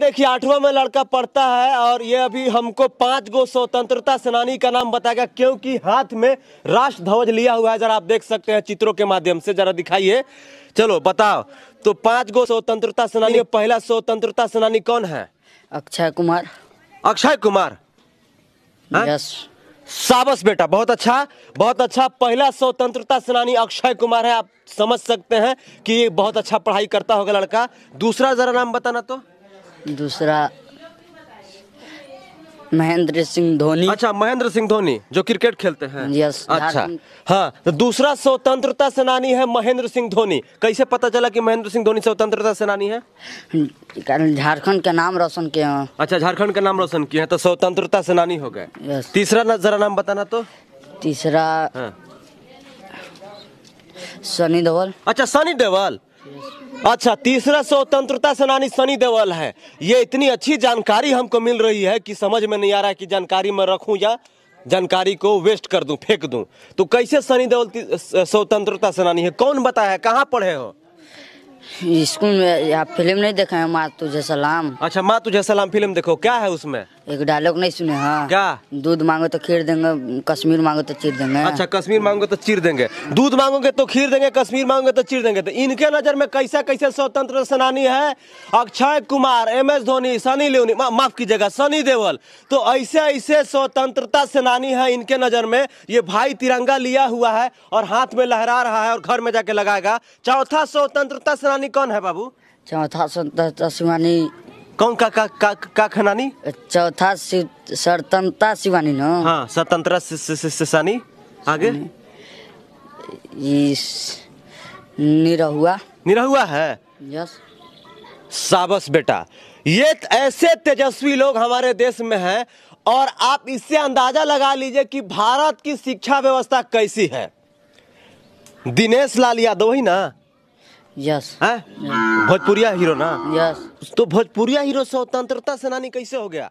देखिए आठवां में लड़का पढ़ता है और ये अभी हमको पांच गो स्वतंत्रता सेनानी का नाम बताएगा क्योंकि हाथ में राष्ट्र ध्वज लिया हुआ है जरा आप देख सकते हैं चित्रों के माध्यम से जरा दिखाइए चलो बताओ तो पांच गो स्वतंत्रता सेनानी पहला स्वतंत्रता सेनानी कौन है अक्षय कुमार अक्षय कुमार हाँ? यस साबस बेटा बहुत अच्छा बहुत अच्छा पहला स्वतंत्रता सेनानी अक्षय कुमार है आप समझ सकते हैं कि ये बहुत अच्छा पढ़ाई करता होगा लड़का दूसरा जरा नाम बताना तो दूसरा महेंद्र सिंह धोनी अच्छा महेंद्र सिंह धोनी जो क्रिकेट खेलते हैं यस अच्छा हाँ तो दूसरा स्वतंत्रता सेनानी है महेंद्र सिंह धोनी कैसे पता चला कि महेंद्र सिंह धोनी स्वतंत्रता सेनानी है झारखंड के नाम रोशन किए हैं अच्छा झारखंड के नाम रोशन किए हैं तो स्वतंत्रता सेनानी हो गए तीसरा ना जरा नाम बताना तो तीसरा हाँ। सनी देवल अच्छा सनी देवल अच्छा तीसरा स्वतंत्रता सेनानी सनी देवल है ये इतनी अच्छी जानकारी हमको मिल रही है कि समझ में नहीं आ रहा है कि जानकारी मैं रखूं या जानकारी को वेस्ट कर दूं फेंक दूं तो कैसे सनी देवल स्वतंत्रता सेनानी है कौन बताया कहाँ पढ़े हो स्कूल में आप फिल्म नहीं देखा है माँ तुझे सलाम अच्छा माँ तुझे सलाम फिल्म देखो क्या है उसमें एक डायलॉग नहीं सुने हाँ क्या दूध मांगो तो खीर देंगे कश्मीर मांगो तो चीर देंगे अच्छा कश्मीर मांगो तो चीर देंगे दूध मांगोगे तो खीर देंगे कश्मीर मांगोगे तो चीर देंगे तो इनके नजर में कैसे कैसे स्वतंत्र सेनानी है अक्षय कुमार एम एस धोनी सनी लियोनी माफ कीजिएगा सनी देवल तो ऐसे ऐसे स्वतंत्रता सेनानी है इनके नजर में ये भाई तिरंगा लिया हुआ है और हाथ में लहरा रहा है और घर में जाके लगाएगा चौथा स्वतंत्रता सेनानी कौन है बाबू चौथा स्वतंत्रता सेनानी कौन का का का का खनानी चौथा स्वतंत्रता शिवानी ना हाँ स्वतंत्रता शिवानी आगे इस निरहुआ निरहुआ है यस साबस बेटा ये ऐसे तेजस्वी लोग हमारे देश में हैं और आप इससे अंदाजा लगा लीजिए कि भारत की शिक्षा व्यवस्था कैसी है दिनेश लाल यादव ही ना यस भोजपुरिया हीरो ना यस तो भोजपुरिया हीरो स्वतंत्रता सेनानी कैसे हो गया